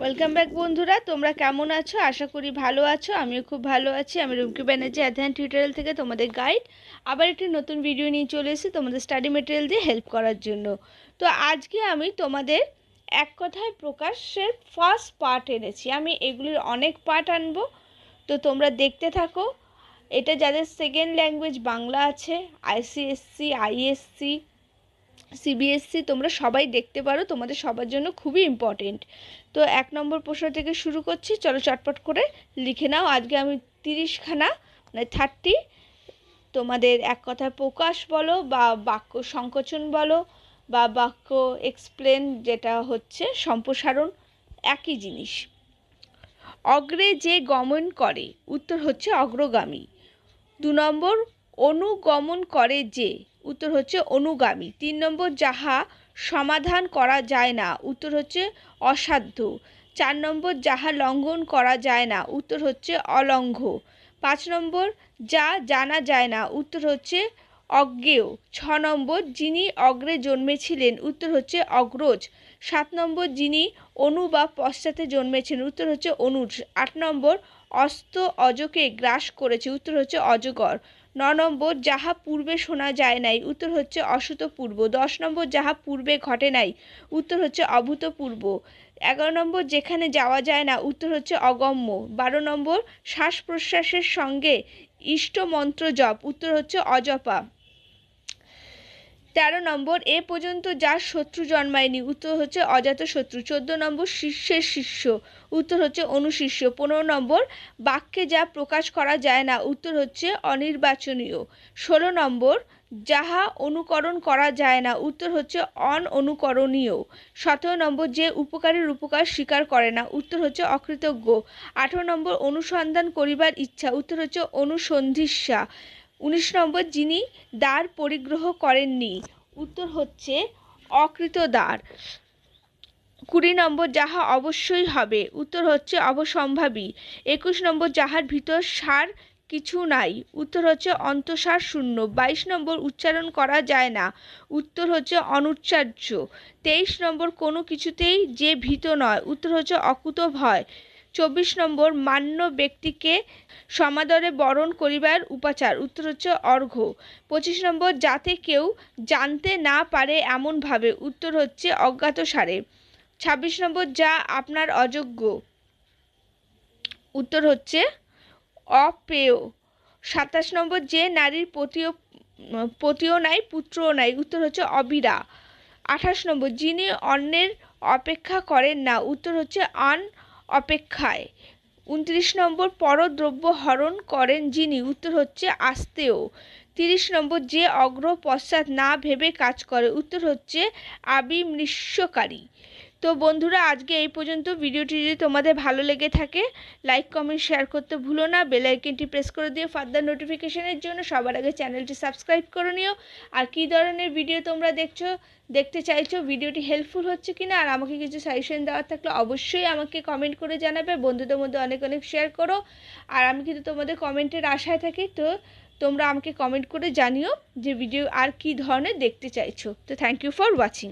welcome back বন্ধুরা তোমরা কেমন আছো আশা করি ভালো আছো আমিও খুব ভালো আছি আমি রুমকি ব্যানার্জি অ্যাধান টিউটোরিয়াল থেকে তোমাদের গাইড আবার একটি নতুন ভিডিও নিয়ে চলে এসেছি তোমাদের স্টাডি মেটেরিয়াল দিয়ে হেল্প করার জন্য তো আজকে আমি তোমাদের এক কথায় প্রকাশের ফার্স্ট পার্ট এনেছি আমি এগুলির অনেক পার্ট আনবো তো তোমরা দেখতে থাকো এটা যাদের সেকেন্ড ল্যাঙ্গুয়েজ বাংলা আছে আইসিএসসি আইএসসি সিবিএসসি e তোমরা সবাই দেখতে পারো তোমাদের সবার জন্য খুবই ইম্পর্টেন্ট তো এক নম্বর প্রশ্ন থেকে শুরু করছি চলো চটপট করে লিখে নাও আজকে আমি তিরিশখানা মানে থার্টি তোমাদের এক কথায় প্রকাশ বলো বা বাক্য সংকোচন বলো বা বাক্য এক্সপ্লেন যেটা হচ্ছে সম্প্রসারণ একই জিনিস অগ্রে যে গমন করে উত্তর হচ্ছে অগ্রগামী দু নম্বর অনুগমন করে যে উত্তর হচ্ছে অনুগামী তিন নম্বর যাহা সমাধান করা যায় না উত্তর হচ্ছে অসাধ্য চার নম্বর যাহা লঙ্ঘন করা যায় না উত্তর হচ্ছে অলঙ্ঘ পাঁচ নম্বর যা জানা যায় না উত্তর হচ্ছে অজ্ঞেয় ছ নম্বর যিনি অগ্রে জন্মেছিলেন উত্তর হচ্ছে অগ্রজ সাত নম্বর যিনি অনু বা পশ্চাতে জন্মেছেন উত্তর হচ্ছে অনুজ আট নম্বর অস্ত অজকে গ্রাস করেছে উত্তর হচ্ছে অজগর ন নম্বর যাহা পূর্বে শোনা যায় নাই উত্তর হচ্ছে পূর্ব দশ নম্বর যাহা পূর্বে ঘটে নাই উত্তর হচ্ছে অভূতপূর্ব এগারো নম্বর যেখানে যাওয়া যায় না উত্তর হচ্ছে অগম্য বারো নম্বর শ্বাস প্রশ্বাসের সঙ্গে ইষ্ট মন্ত্র জপ উত্তর হচ্ছে অজপা তেরো নম্বর এ পর্যন্ত যার শত্রু জন্মায়নি উত্তর হচ্ছে অজাত শত্রু চোদ্দ নম্বর শিষ্যের শিষ্য উত্তর হচ্ছে অনুশিষ্য পনেরো নম্বর বাক্যে যা প্রকাশ করা যায় না উত্তর হচ্ছে অনির্বাচনীয় ষোলো নম্বর যাহা অনুকরণ করা যায় না উত্তর হচ্ছে অন অনুকরণীয় সতেরো নম্বর যে উপকারের উপকার স্বীকার করে না উত্তর হচ্ছে অকৃতজ্ঞ আঠেরো নম্বর অনুসন্ধান করিবার ইচ্ছা উত্তর হচ্ছে অনুসন্ধিৎসা উনিশ নম্বর যিনি দ্বার পরিগ্রহ করেননি উত্তর হচ্ছে অকৃত দ্বার কুড়ি নম্বর যাহা অবশ্যই হবে উত্তর হচ্ছে অবসম্ভাবী একুশ নম্বর যাহার ভিতর সার কিছু নাই উত্তর হচ্ছে অন্তঃসার শূন্য বাইশ নম্বর উচ্চারণ করা যায় না উত্তর হচ্ছে অনুচ্চার্য তেইশ নম্বর কোনো কিছুতেই যে ভীত নয় উত্তর হচ্ছে অকুত ভয় চব্বিশ নম্বর মান্য ব্যক্তিকে সমাদরে বরণ করিবার উপাচার উত্তর হচ্ছে অর্ঘ্য পঁচিশ নম্বর যাতে কেউ জানতে না পারে এমনভাবে উত্তর হচ্ছে অজ্ঞাত সারে ছাব্বিশ নম্বর যা আপনার অযোগ্য উত্তর হচ্ছে অপেয় সাতাশ নম্বর যে নারীর পতীয় পতিও নাই পুত্রও নাই উত্তর হচ্ছে অবিরা আঠাশ নম্বর যিনি অন্যের অপেক্ষা করেন না উত্তর হচ্ছে আন অপেক্ষায় উনত্রিশ নম্বর পরদ্রব্য হরণ করেন যিনি উত্তর হচ্ছে আস্তেও তিরিশ নম্বর যে অগ্র পশ্চাৎ না ভেবে কাজ করে উত্তর হচ্ছে আবিমৃষ্যকারী তো বন্ধুরা আজকে এই পর্যন্ত ভিডিওটি যদি তোমাদের ভালো লেগে থাকে লাইক কমেন্ট শেয়ার করতে ভুলো না বেলাইকনটি প্রেস করে দিও ফার্দার নোটিফিকেশানের জন্য সবার আগে চ্যানেলটি সাবস্ক্রাইব করে নিও আর কী ধরনের ভিডিও তোমরা দেখছো দেখতে চাইছো ভিডিওটি হেল্পফুল হচ্ছে কিনা আর আমাকে কিছু সাজেশন দেওয়ার থাকলে অবশ্যই আমাকে কমেন্ট করে জানাবে বন্ধুদের মধ্যে অনেক অনেক শেয়ার করো আর আমি কিন্তু তোমাদের কমেন্টের আশায় থাকি তো তোমরা আমাকে কমেন্ট করে জানিও যে ভিডিও আর কি ধরনের দেখতে চাইছো তো থ্যাংক ইউ ফর ওয়াচিং